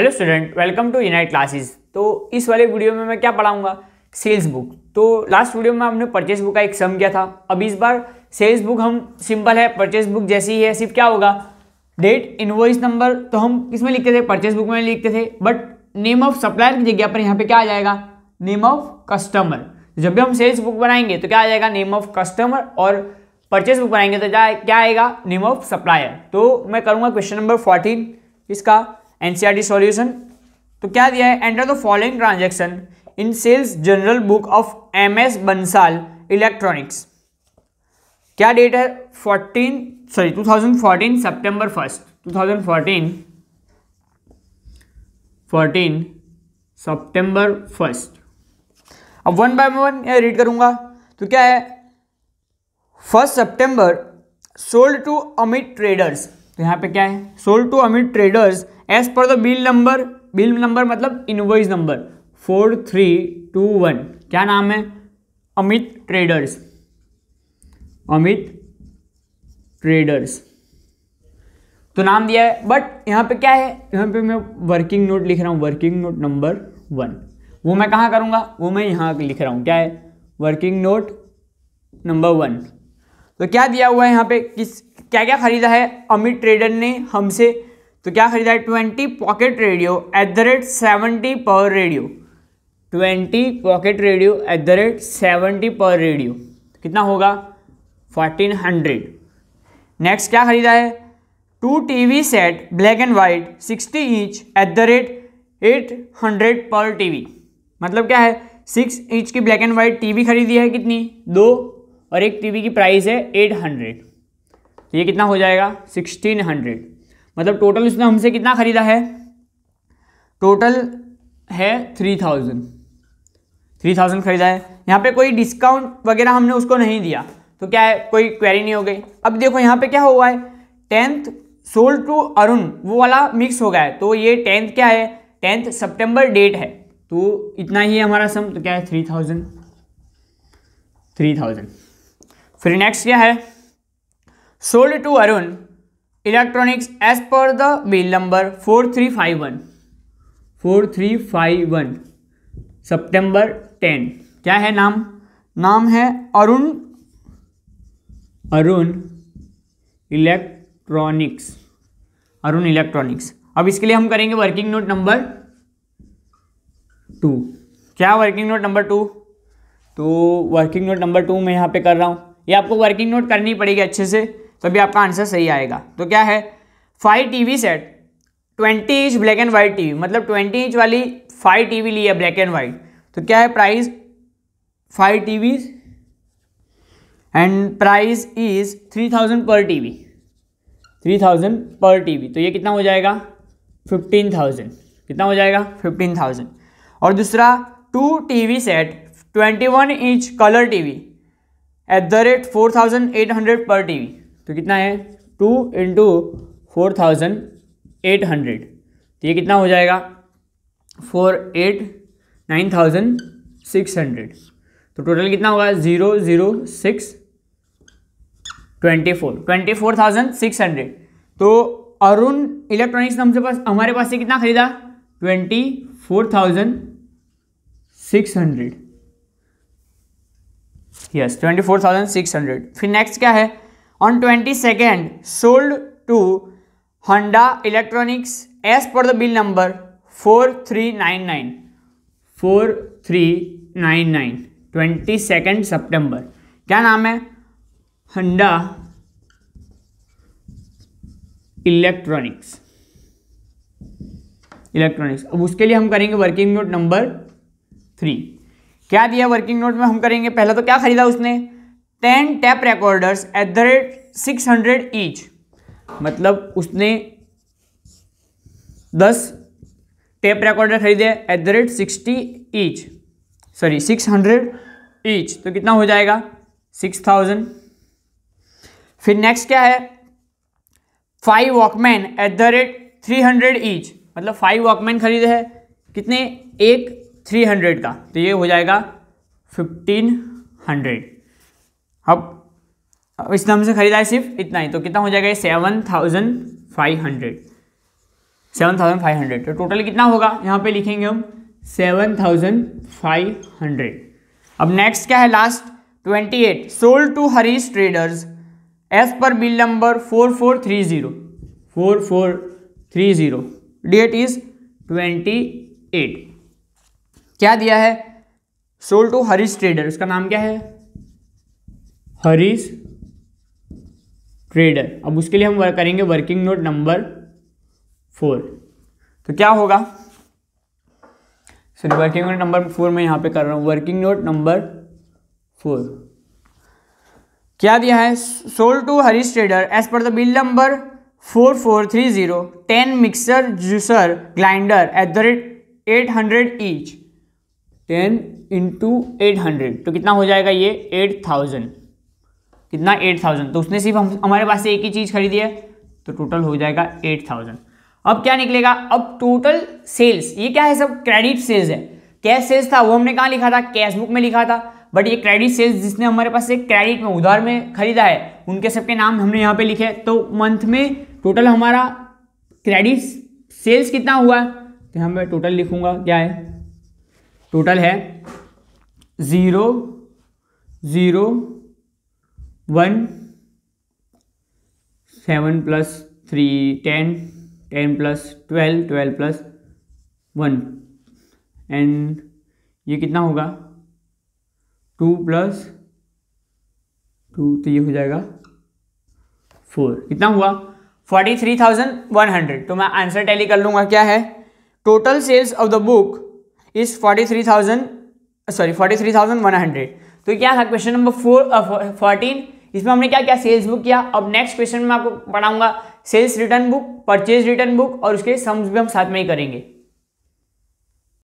hello student welcome to unite classes तो इस वाले वीडियो में मैं क्या पढ़ाऊंगा सेल्स बुक तो लास्ट वीडियो में हमने परचेस बुक का एक सम किया था अब इस बार सेल्स बुक हम सिंपल है परचेस बुक जैसी ही है सिर्फ क्या होगा डेट इनवॉइस नंबर तो हम किसमें लिखते थे परचेस बुक में लिखते थे बट नेम ऑफ सप्लायर की जगह पर यहाँ पे क्या आ जाएगा नेम ऑफ कस्टमर जब भी हम सेल्स बुक बनाएंगे तो क्या आ जाएगा नेम ऑफ कस्टमर और परचेस बुक बनाएंगे तो क्या आएगा नेम ऑफ सप्लायर तो मैं करूँगा क्वेश्चन नंबर फोर्टीन इसका टी सॉल्यूशन e तो क्या दिया है enter the following transaction in sales journal book of M S Bansal electronics क्या डेट है फोर्टीन सॉरी 2014 सितंबर फर्स्ट 2014 14 सितंबर फर्स्ट अब वन बाय वन रीड करूंगा तो क्या है फर्स्ट सितंबर सोल्ड टू अमित ट्रेडर्स तो यहाँ पे क्या है sold to Amit traders as per the bill number bill number मतलब invoice number four three two one क्या नाम है अमित ट्रेडर्स अमित ट्रेडर्स तो नाम दिया है बट यहाँ पे क्या है यहाँ पे मैं वर्किंग नोट लिख रहा हूँ वर्किंग नोट नंबर वन वो मैं कहाँ करूँगा वो मैं यहाँ लिख रहा हूँ क्या है वर्किंग नोट नंबर वन तो क्या दिया हुआ है यहाँ पे किस क्या क्या ख़रीदा है अमित ट्रेडर ने हमसे तो क्या ख़रीदा है twenty pocket radio at the rate seventy per radio twenty pocket radio at the rate seventy per radio कितना होगा फोर्टीन हंड्रेड नेक्स्ट क्या ख़रीदा है two TV set black and white sixty inch at the rate eight hundred per TV मतलब क्या है six inch की black and white TV खरीदी है कितनी दो और एक टीवी की प्राइस है एट हंड्रेड तो ये कितना हो जाएगा सिक्सटीन हंड्रेड मतलब टोटल उसने हमसे कितना ख़रीदा है टोटल है थ्री थाउजेंड थ्री थाउजेंड ख़रीदा है यहाँ पे कोई डिस्काउंट वगैरह हमने उसको नहीं दिया तो क्या है कोई क्वेरी नहीं हो गई अब देखो यहाँ पे क्या हुआ है टेंथ सोल्ड टू अरुण वो वाला मिक्स हो गया है तो ये टेंथ क्या है टेंथ सेप्टेम्बर डेट है तो इतना ही है हमारा सम तो क्या है थ्री थाउजेंड थ्री थाउजेंड फिर नेक्स्ट क्या है sold to Arun electronics as per the bill number four three five one four three five one September ten क्या है नाम नाम है अरुण अरुण इलेक्ट्रॉनिक्स अरुण इलेक्ट्रॉनिक्स अब इसके लिए हम करेंगे वर्किंग नोट नंबर टू क्या वर्किंग नोट नंबर टू तो वर्किंग नोट नंबर टू मैं यहाँ पे कर रहा हूँ ये आपको वर्किंग नोट करनी पड़ेगी अच्छे से तभी आपका आंसर सही आएगा तो क्या है five TV set twenty inch black and white TV मतलब ट्वेंटी इंच वाली फाइव टीवी ली है ब्लैक एंड वाइट तो क्या है price five TV and price is three thousand per TV three thousand per TV तो ये कितना हो जाएगा फिफ्टीन थाउजेंड कितना हो जाएगा फिफ्टीन थाउजेंड और दूसरा two TV set twenty one inch colour TV at the rate four thousand eight hundred per T V तो कितना है two into four thousand eight hundred तो ये कितना हो जाएगा four eight nine thousand six hundred तो टोटल कितना होगा zero zero six twenty four twenty four thousand six hundred तो अरुण इलेक्ट्रॉनिक्स ने हमसे पास हमारे पास से कितना खरीदा twenty four thousand six hundred yes twenty four thousand six hundred फिर नेक्स्ट क्या है on twenty second sold to Handa electronics as per the bill number four three nine nine four three nine nine twenty second September क्या नाम है हंडा electronics electronics अब उसके लिए हम करेंगे वर्किंग नोट नंबर थ्री क्या दिया वर्किंग नोट में हम करेंगे पहला तो क्या खरीदा उसने ten tape recorders at the rate six hundred each मतलब उसने दस टेप रिकॉर्डर खरीदे at the rate sixty each sorry six hundred each तो कितना हो जाएगा सिक्स थाउजेंड फिर नेक्स्ट क्या है five walkman at the rate three hundred each मतलब फाइव वॉकमैन खरीदे हैं कितने एक थ्री हंड्रेड का तो ये हो जाएगा फिफ्टीन हंड्रेड अब अब इस इसने से ख़रीदा है सिर्फ इतना ही तो कितना हो जाएगा ये seven thousand five hundred seven thousand five hundred तो टोटल कितना होगा यहाँ पे लिखेंगे हम सेवन थाउजेंड फाइव हंड्रेड अब नेक्स्ट क्या है last twenty eight sold to Harish traders as per bill number four four three zero four four three zero date is twenty eight क्या दिया है सोल टू हरीश ट्रेडर उसका नाम क्या है हरीश ट्रेडर अब उसके लिए हम वर्क करेंगे वर्किंग नोट नंबर फोर तो क्या होगा sir working note number four मैं यहां पे कर रहा हूं वर्किंग नोट नंबर फोर क्या दिया है sold to Harish trader as per the bill number four four three zero ten mixer juicer grinder at the rate eight hundred each ten into eight hundred तो कितना हो जाएगा ये एट थाउजेंड कितना eight thousand तो उसने सिर्फ हम हमारे पास से एक ही चीज़ खरीदी है तो टोटल हो जाएगा एट थाउजेंड अब क्या निकलेगा अब टोटल सेल्स ये क्या है सब क्रेडिट सेल्स है कैश सेल्स था वो हमने कहाँ लिखा था कैश बुक में लिखा था बट ये क्रेडिट सेल्स जिसने हमारे पास से क्रेडिट में उधार में खरीदा है उनके सबके नाम हमने यहाँ पे लिखे तो मंथ में टोटल हमारा क्रेडिट सेल्स कितना हुआ है तो यहाँ मैं टोटल लिखूंगा क्या है टोटल है zero zero one seven plus three ten ten plus twelve twelve plus one and ये कितना होगा टू प्लस टू तो ये हो जाएगा फोर कितना हुआ forty three thousand one hundred तो मैं आंसर टैली कर लूँगा क्या है total sales of the book is forty three thousand sorry forty three thousand one hundred तो क्या था क्वेश्चन नंबर फोर फोर्टीन इसमें हमने क्या क्या सेल्स बुक किया अब नेक्स्ट क्वेश्चन में आपको पढ़ाऊंगा sales return book purchase return book और उसके सम्स भी हम साथ में ही करेंगे